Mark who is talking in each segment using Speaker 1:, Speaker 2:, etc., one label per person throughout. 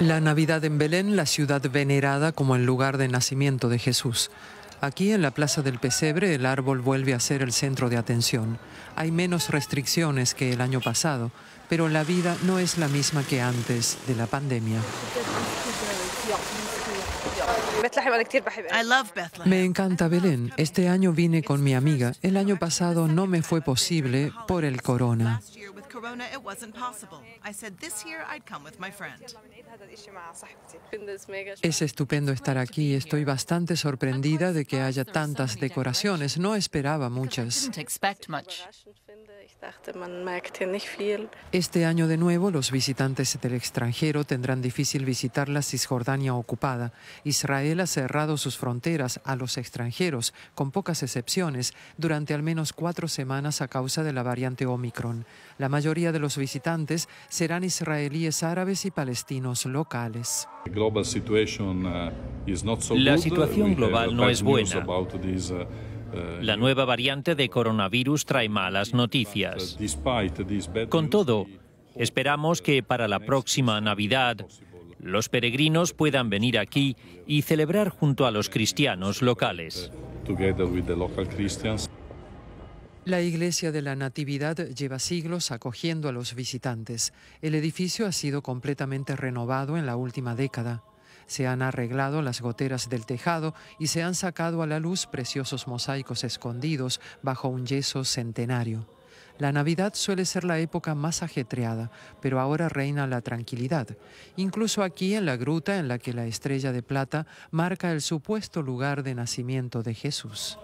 Speaker 1: La Navidad en Belén, la ciudad venerada como el lugar de nacimiento de Jesús. Aquí en la Plaza del Pesebre el árbol vuelve a ser el centro de atención. Hay menos restricciones que el año pasado, pero la vida no es la misma que antes de la pandemia. Me encanta Belén. Este año vine con mi amiga. El año pasado no me fue posible por el corona.
Speaker 2: Corona, it wasn't possible. I said this year I'd come with my friend. Es
Speaker 1: estupendo estar aquí. Estoy bastante sorprendida de que haya tantas decoraciones. No esperaba muchas. Este año de nuevo los visitantes del extranjero tendrán difícil visitar la Cisjordania ocupada. Israel ha cerrado sus fronteras a los extranjeros, con pocas excepciones, durante al menos cuatro semanas a causa de la variante Omicron. La mayor la mayoría de los visitantes serán israelíes árabes y palestinos locales.
Speaker 2: Uh, la situación global no es buena. Uh, la uh, nueva variante de coronavirus trae malas noticias. Con todo, esperamos que para la próxima Navidad los peregrinos puedan venir aquí y celebrar junto a los cristianos locales.
Speaker 1: La iglesia de la Natividad lleva siglos acogiendo a los visitantes. El edificio ha sido completamente renovado en la última década. Se han arreglado las goteras del tejado y se han sacado a la luz preciosos mosaicos escondidos bajo un yeso centenario. La Navidad suele ser la época más ajetreada, pero ahora reina la tranquilidad, incluso aquí en la gruta en la que la estrella de plata marca el supuesto lugar de nacimiento de Jesús.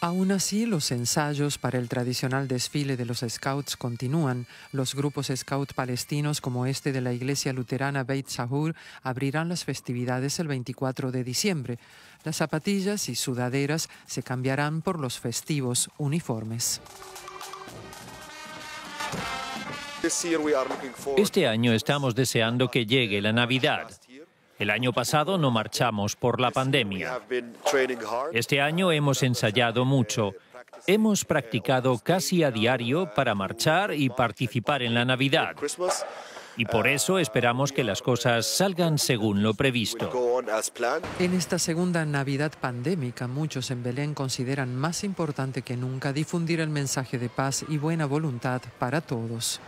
Speaker 1: Aún así, los ensayos para el tradicional desfile de los Scouts continúan. Los grupos Scout palestinos como este de la Iglesia Luterana Beit Sahur abrirán las festividades el 24 de diciembre. Las zapatillas y sudaderas se cambiarán por los festivos uniformes. Este año estamos deseando que
Speaker 2: llegue la Navidad. El año pasado no marchamos por la pandemia. Este año hemos ensayado mucho. Hemos practicado casi a diario para marchar y participar en la Navidad. Y por eso esperamos que las cosas salgan según lo previsto.
Speaker 1: En esta segunda Navidad pandémica, muchos en Belén consideran más importante que nunca difundir el mensaje de paz y buena voluntad para todos.